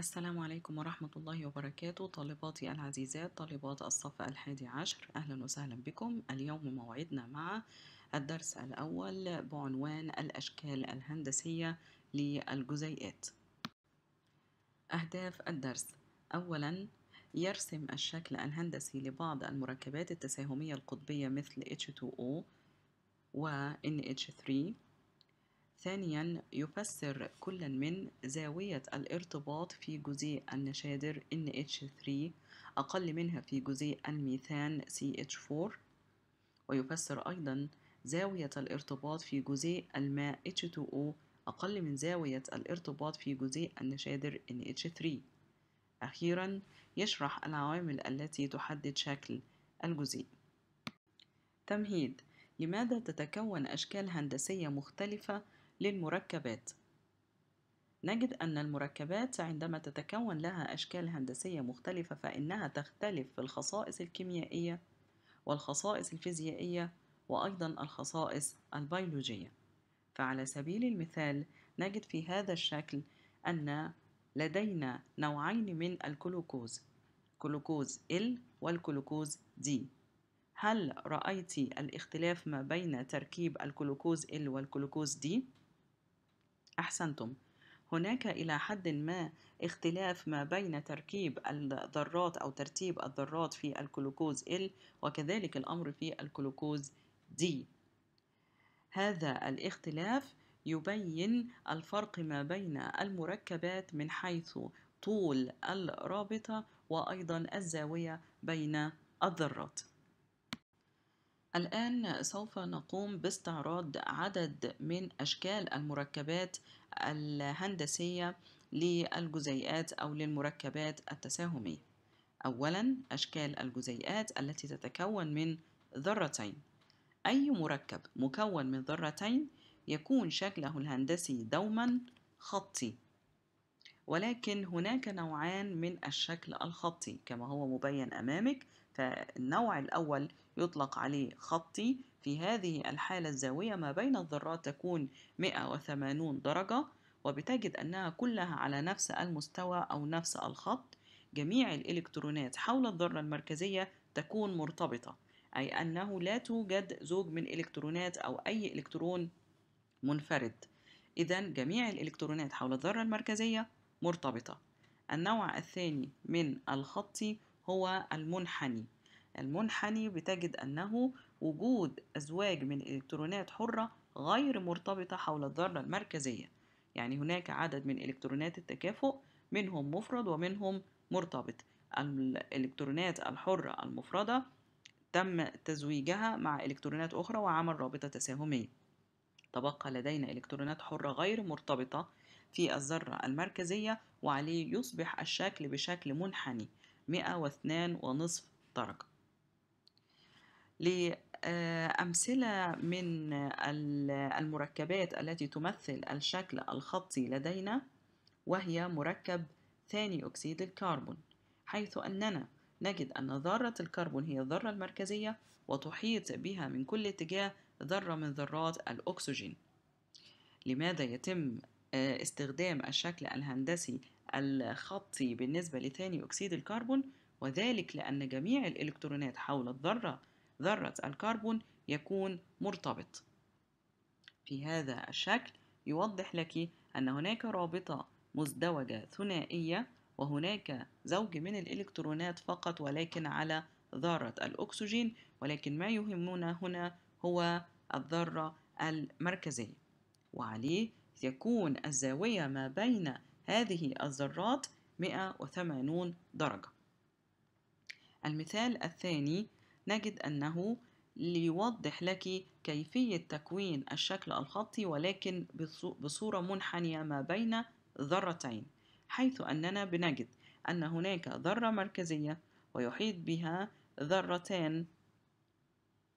السلام عليكم ورحمة الله وبركاته طالباتي العزيزات طالبات الصف الحادي عشر أهلا وسهلا بكم اليوم موعدنا مع الدرس الأول بعنوان الأشكال الهندسية للجزيئات أهداف الدرس أولا يرسم الشكل الهندسي لبعض المركبات التساهمية القطبية مثل H2O و NH3 ثانيا يفسر كلا من زاوية الارتباط في جزيء النشادر NH3 أقل منها في جزيء الميثان CH4 ويفسر أيضا زاوية الارتباط في جزيء الماء H2O أقل من زاوية الارتباط في جزيء النشادر NH3 أخيرا يشرح العوامل التي تحدد شكل الجزيء تمهيد لماذا تتكون أشكال هندسية مختلفة للمركبات نجد أن المركبات عندما تتكون لها أشكال هندسية مختلفة فإنها تختلف في الخصائص الكيميائية والخصائص الفيزيائية وأيضا الخصائص البيولوجية فعلى سبيل المثال نجد في هذا الشكل أن لدينا نوعين من الكلوكوز كلوكوز L والكلوكوز D هل رأيت الاختلاف ما بين تركيب الكلوكوز L والكلوكوز D؟ أحسنتم هناك إلى حد ما اختلاف ما بين تركيب الذرات أو ترتيب الذرات في الجلوكوز L وكذلك الأمر في الجلوكوز D هذا الاختلاف يبين الفرق ما بين المركبات من حيث طول الرابطة وأيضا الزاوية بين الذرات الآن سوف نقوم باستعراض عدد من أشكال المركبات الهندسية للجزيئات أو للمركبات التساهمية أولا أشكال الجزيئات التي تتكون من ذرتين أي مركب مكون من ذرتين يكون شكله الهندسي دوما خطي ولكن هناك نوعان من الشكل الخطي كما هو مبين أمامك فالنوع الأول يطلق عليه خطي في هذه الحالة الزاوية ما بين الذرات تكون 180 درجة وبتجد أنها كلها على نفس المستوى أو نفس الخط جميع الإلكترونات حول الذرة المركزية تكون مرتبطة أي أنه لا توجد زوج من إلكترونات أو أي إلكترون منفرد إذا جميع الإلكترونات حول الذرة المركزية مرتبطة النوع الثاني من الخط هو المنحني المنحني بتجد أنه وجود أزواج من إلكترونات حرة غير مرتبطة حول الذرة المركزية يعني هناك عدد من إلكترونات التكافؤ منهم مفرد ومنهم مرتبط الإلكترونات الحرة المفردة تم تزويجها مع إلكترونات أخرى وعمل رابطة تساهمية تبقى لدينا إلكترونات حرة غير مرتبطة في الذرة المركزية وعليه يصبح الشكل بشكل منحني 102.5 ونصف درجة لأمثلة من المركبات التي تمثل الشكل الخطي لدينا وهي مركب ثاني أكسيد الكربون حيث أننا نجد أن ذرة الكربون هي الذرة المركزية وتحيط بها من كل اتجاه ذرة من ذرات الأكسجين لماذا يتم آه، استخدام الشكل الهندسي الخطي بالنسبة لثاني أكسيد الكربون وذلك لأن جميع الإلكترونات حول الذرة ذرة الكربون يكون مرتبط في هذا الشكل يوضح لك أن هناك رابطة مزدوجة ثنائية وهناك زوج من الإلكترونات فقط ولكن على ذرة الأكسجين ولكن ما يهمنا هنا هو الذرة المركزية وعليه يكون الزاوية ما بين هذه الذرات 180 درجة المثال الثاني نجد أنه ليوضح لك كيفية تكوين الشكل الخطي ولكن بصورة منحنية ما بين ذرتين حيث أننا بنجد أن هناك ذرة مركزية ويحيط بها ذرتان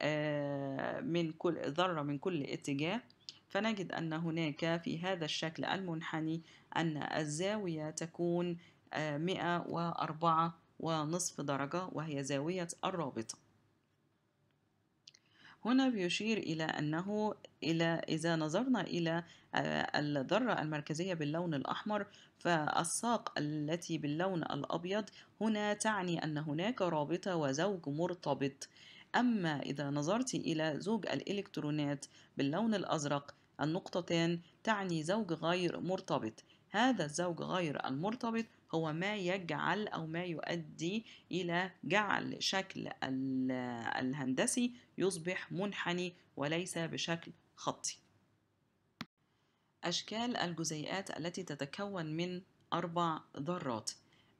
آه، من كل ذرة من كل اتجاه فنجد أن هناك في هذا الشكل المنحني أن الزاوية تكون 104 آه، ونصف درجة وهي زاوية الرابطة هنا بيشير إلى أنه إلى إذا نظرنا إلى آه، الذرة المركزية باللون الأحمر فالساق التي باللون الأبيض هنا تعني أن هناك رابطة وزوج مرتبط أما إذا نظرت إلى زوج الإلكترونات باللون الأزرق النقطتان تعني زوج غير مرتبط هذا الزوج غير المرتبط هو ما يجعل أو ما يؤدي إلى جعل شكل الهندسي يصبح منحني وليس بشكل خطي أشكال الجزيئات التي تتكون من أربع ذرات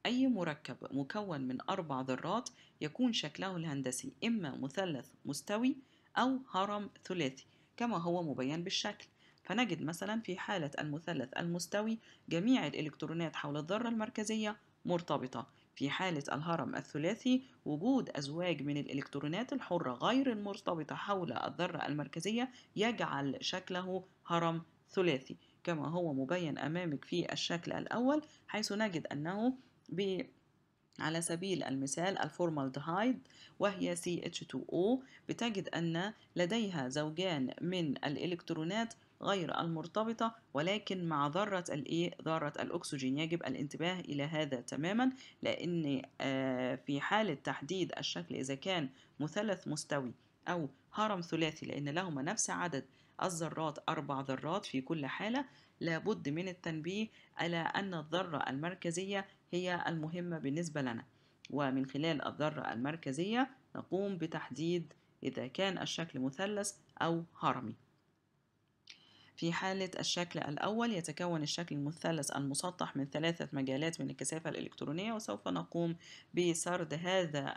أي مركب مكون من أربع ذرات يكون شكله الهندسي إما مثلث مستوي أو هرم ثلاثي كما هو مبين بالشكل فنجد مثلا في حالة المثلث المستوي جميع الإلكترونات حول الذرة المركزية مرتبطة في حالة الهرم الثلاثي وجود أزواج من الإلكترونات الحرة غير المرتبطة حول الذرة المركزية يجعل شكله هرم ثلاثي كما هو مبين أمامك في الشكل الأول حيث نجد أنه ب على سبيل المثال الفورمالدهايد وهي CH2O بتجد أن لديها زوجان من الإلكترونات غير المرتبطة ولكن مع ذرة الإيه؟ ذرة الأكسجين يجب الانتباه إلى هذا تماما لأن آه، في حالة تحديد الشكل إذا كان مثلث مستوي أو هرم ثلاثي لأن لهما نفس عدد الذرات أربع ذرات في كل حالة لابد من التنبيه على أن الذرة المركزية هي المهمة بالنسبة لنا ومن خلال الذرة المركزية نقوم بتحديد إذا كان الشكل مثلث أو هرمي في حالة الشكل الأول يتكون الشكل المثلث المسطح من ثلاثة مجالات من الكثافة الإلكترونية وسوف نقوم بسرد هذا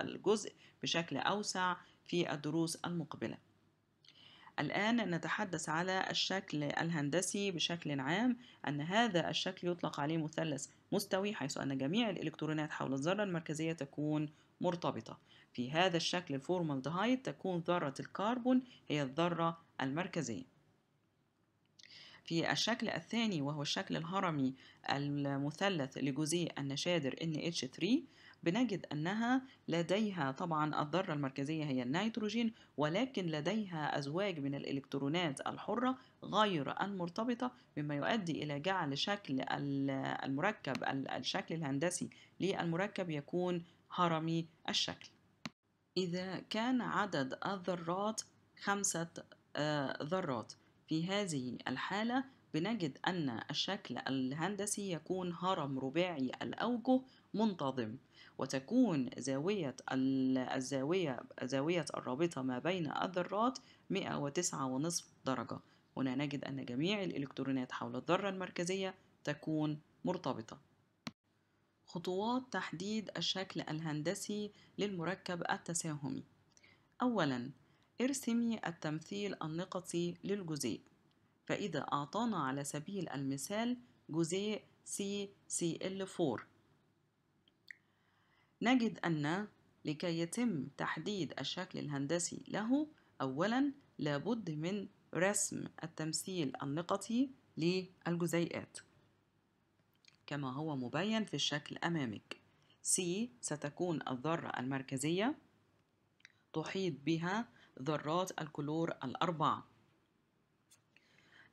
الجزء بشكل أوسع في الدروس المقبلة الآن نتحدث على الشكل الهندسي بشكل عام أن هذا الشكل يطلق عليه مثلث مستوي حيث أن جميع الإلكترونات حول الذرة المركزية تكون مرتبطة في هذا الشكل الفورمالدهايد تكون ذرة الكربون هي الذرة المركزية في الشكل الثاني وهو الشكل الهرمي المثلث لجزيء النشادر NH3 بنجد أنها لديها طبعا الذرة المركزية هي النيتروجين ولكن لديها أزواج من الإلكترونات الحرة غير المرتبطة مما يؤدي إلى جعل شكل المركب الشكل الهندسي للمركب يكون هرمي الشكل إذا كان عدد الذرات خمسة آه، ذرات في هذه الحالة بنجد أن الشكل الهندسي يكون هرم رباعي الأوجه منتظم وتكون زاوية الزاوية زاوية الرابطة ما بين الذرات 109.5 درجة هنا نجد أن جميع الإلكترونات حول الذرة المركزية تكون مرتبطة خطوات تحديد الشكل الهندسي للمركب التساهمي أولاً ارسمي التمثيل النقطي للجزيء فإذا أعطانا على سبيل المثال جزيء CCl4 نجد أن لكي يتم تحديد الشكل الهندسي له أولا لابد من رسم التمثيل النقطي للجزيئات كما هو مبين في الشكل أمامك C ستكون الذرة المركزية تحيط بها ذرات الكلور الأربعة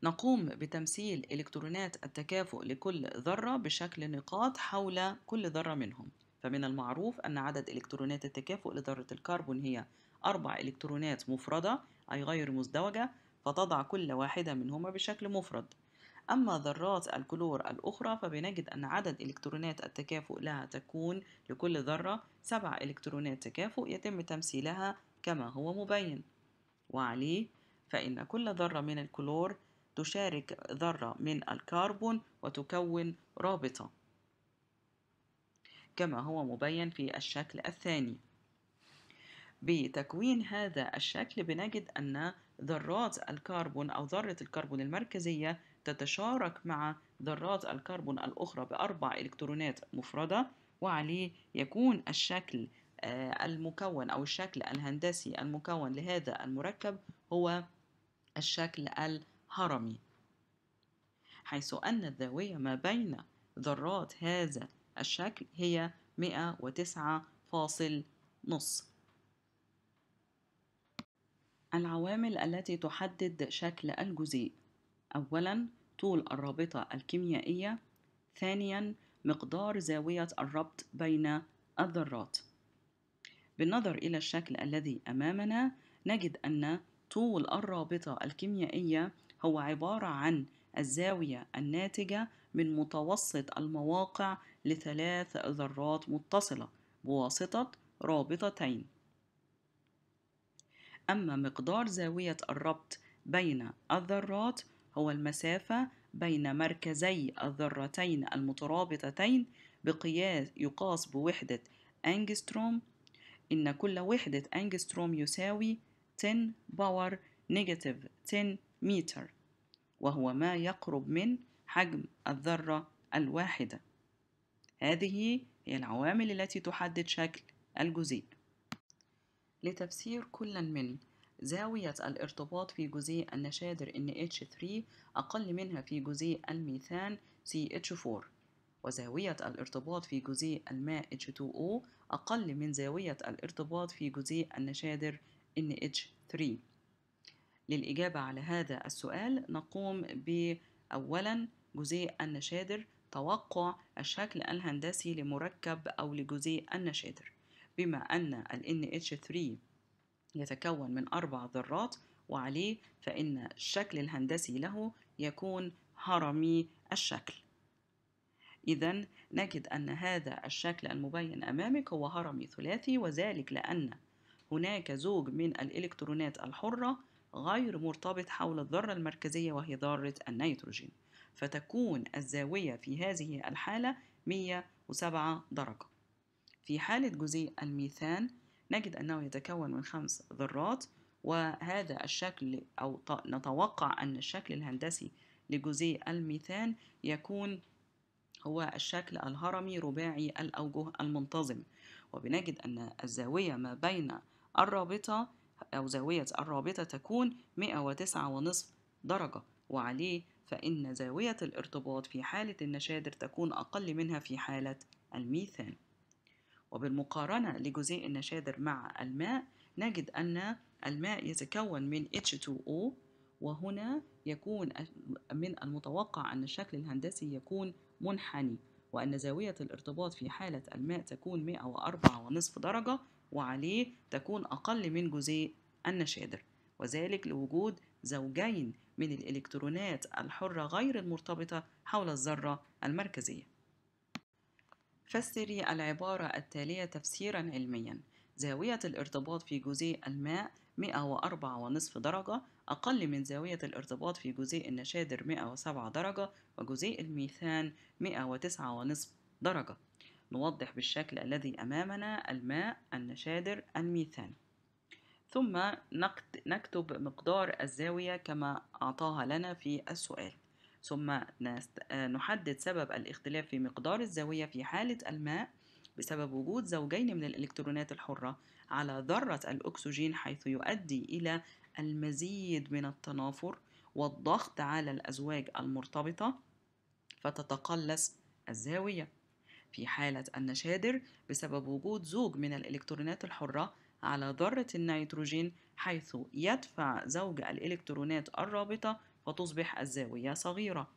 نقوم بتمثيل إلكترونات التكافؤ لكل ذرة بشكل نقاط حول كل ذرة منهم فمن المعروف أن عدد إلكترونات التكافؤ لذرة الكربون هي أربع إلكترونات مفردة أي غير مزدوجة فتضع كل واحدة منهما بشكل مفرد أما ذرات الكلور الأخرى فبنجد أن عدد إلكترونات التكافؤ لها تكون لكل ذرة سبع إلكترونات تكافؤ يتم تمثيلها كما هو مبين وعليه فإن كل ذرة من الكلور تشارك ذرة من الكربون وتكون رابطة كما هو مبين في الشكل الثاني بتكوين هذا الشكل بنجد أن ذرات الكربون أو ذرة الكربون المركزية تتشارك مع ذرات الكربون الأخرى بأربع إلكترونات مفردة وعليه يكون الشكل آه، المكون أو الشكل الهندسي المكون لهذا المركب هو الشكل الهرمي حيث أن الزاوية ما بين ذرات هذا الشكل هي 109 فاصل نص العوامل التي تحدد شكل الجزيء أولاً طول الرابطة الكيميائية ثانياً مقدار زاوية الربط بين الذرات بالنظر إلى الشكل الذي أمامنا نجد أن طول الرابطة الكيميائية هو عبارة عن الزاوية الناتجة من متوسط المواقع لثلاث ذرات متصلة بواسطة رابطتين أما مقدار زاوية الربط بين الذرات هو المسافة بين مركزي الذرتين المترابطتين بقياس يقاس بوحدة أنجستروم إن كل وحدة أنجستروم يساوي 10 باور نيجاتيف 10 متر وهو ما يقرب من حجم الذرة الواحدة هذه هي العوامل التي تحدد شكل الجزيء لتفسير كل من زاوية الارتباط في جزيء النشادر NH3 أقل منها في جزيء الميثان CH4 وزاوية الارتباط في جزيء الماء H2O أقل من زاوية الارتباط في جزيء النشادر NH3 للإجابة على هذا السؤال نقوم بأولا جزيء النشادر توقع الشكل الهندسي لمركب أو لجزيء النشادر بما أن ال NH3 يتكون من أربع ذرات وعليه فإن الشكل الهندسي له يكون هرمي الشكل إذا نجد أن هذا الشكل المبين أمامك هو هرمي ثلاثي وذلك لأن هناك زوج من الإلكترونات الحرة غير مرتبط حول الذرة المركزية وهي ذرة النيتروجين فتكون الزاوية في هذه الحالة 107 درجة في حالة جزيء الميثان نجد أنه يتكون من خمس ذرات وهذا الشكل أو نتوقع أن الشكل الهندسي لجزيء الميثان يكون هو الشكل الهرمي رباعي الأوجه المنتظم وبنجد أن الزاوية ما بين الرابطة أو زاوية الرابطة تكون 109.5 درجة وعليه فإن زاوية الارتباط في حالة النشادر تكون أقل منها في حالة الميثان وبالمقارنة لجزيء النشادر مع الماء نجد أن الماء يتكون من H2O وهنا يكون من المتوقع أن الشكل الهندسي يكون منحني وأن زاوية الارتباط في حالة الماء تكون ونصف درجة وعليه تكون أقل من جزيء النشادر وذلك لوجود زوجين من الإلكترونات الحرة غير المرتبطة حول الذرة المركزية فسري العبارة التالية تفسيرا علميا زاوية الارتباط في جزيء الماء 104.5 درجة أقل من زاوية الارتباط في جزيء النشادر 107 درجة وجزيء الميثان 109.5 درجة نوضح بالشكل الذي أمامنا الماء النشادر الميثان ثم نكتب مقدار الزاوية كما أعطاها لنا في السؤال ثم آه، نحدد سبب الاختلاف في مقدار الزاوية في حالة الماء بسبب وجود زوجين من الإلكترونات الحرة على ذرة الأكسجين حيث يؤدي إلى المزيد من التنافر والضغط على الأزواج المرتبطة فتتقلص الزاوية في حالة النشادر بسبب وجود زوج من الإلكترونات الحرة على ذرة النيتروجين حيث يدفع زوج الإلكترونات الرابطة وتصبح الزاوية صغيرة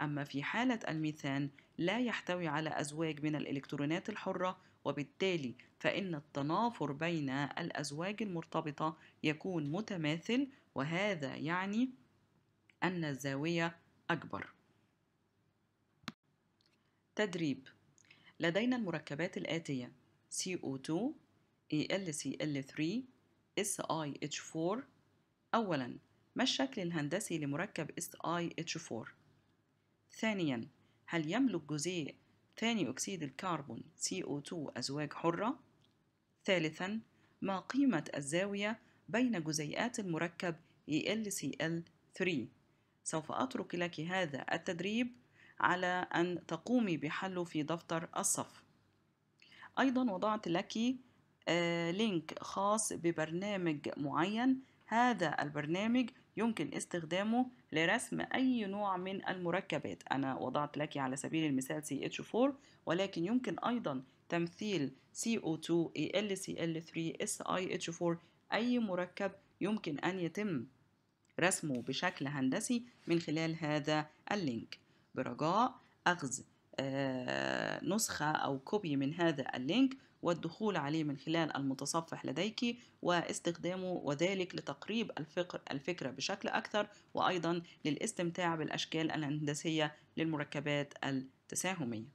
أما في حالة الميثان لا يحتوي على أزواج من الإلكترونات الحرة وبالتالي فإن التنافر بين الأزواج المرتبطة يكون متماثل وهذا يعني أن الزاوية أكبر تدريب لدينا المركبات الآتية 2 alcl ELCl3 SiH4 أولاً ما الشكل الهندسي لمركب اس اي اتش 4 ثانيا هل يملك جزيء ثاني أكسيد الكربون CO2 أزواج حرة؟ ثالثا ما قيمة الزاوية بين جزيئات المركب ELCl3 سوف أترك لك هذا التدريب على أن تقومي بحله في دفتر الصف أيضا وضعت لك آه، لينك خاص ببرنامج معين هذا البرنامج يمكن استخدامه لرسم أي نوع من المركبات أنا وضعت لك على سبيل المثال CH4 ولكن يمكن أيضا تمثيل CO2 AlCl3 SiH4 أي مركب يمكن أن يتم رسمه بشكل هندسي من خلال هذا اللينك برجاء أخذ آه، نسخة أو كوبي من هذا اللينك والدخول عليه من خلال المتصفح لديك واستخدامه وذلك لتقريب الفقر الفكرة بشكل أكثر وأيضا للاستمتاع بالأشكال الهندسية للمركبات التساهمية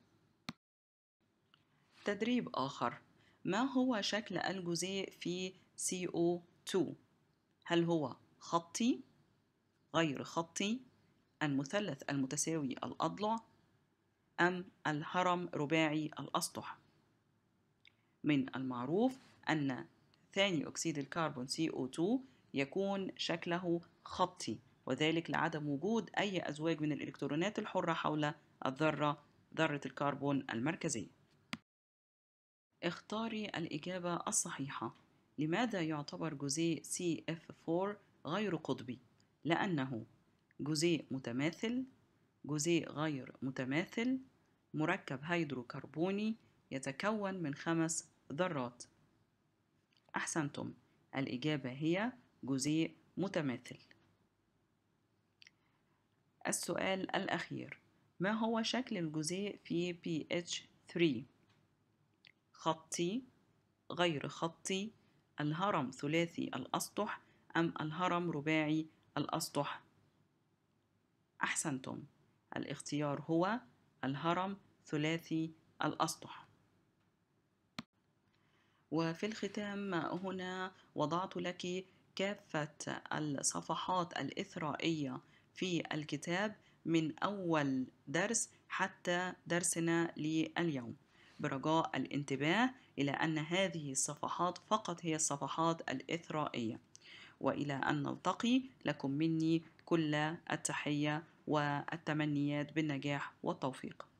تدريب آخر ما هو شكل الجزيء في CO2 هل هو خطي غير خطي المثلث المتساوي الأضلع أم الهرم رباعي الأسطح من المعروف أن ثاني أكسيد الكربون CO2 يكون شكله خطي وذلك لعدم وجود أي أزواج من الإلكترونات الحرة حول الذرة ذرة الكربون المركزية اختاري الإجابة الصحيحة لماذا يعتبر جزيء CF4 غير قطبي؟ لأنه جزيء متماثل جزيء غير متماثل مركب هيدروكربوني يتكون من خمس ذرات أحسنتم الإجابة هي جزيء متماثل السؤال الأخير ما هو شكل الجزيء في PH3 خطي غير خطي الهرم ثلاثي الأسطح أم الهرم رباعي الأسطح أحسنتم الاختيار هو الهرم ثلاثي الأسطح وفي الختام هنا وضعت لك كافة الصفحات الإثرائية في الكتاب من أول درس حتى درسنا لليوم برجاء الانتباه إلى أن هذه الصفحات فقط هي الصفحات الإثرائية وإلى أن نلتقي لكم مني كل التحية والتمنيات بالنجاح والتوفيق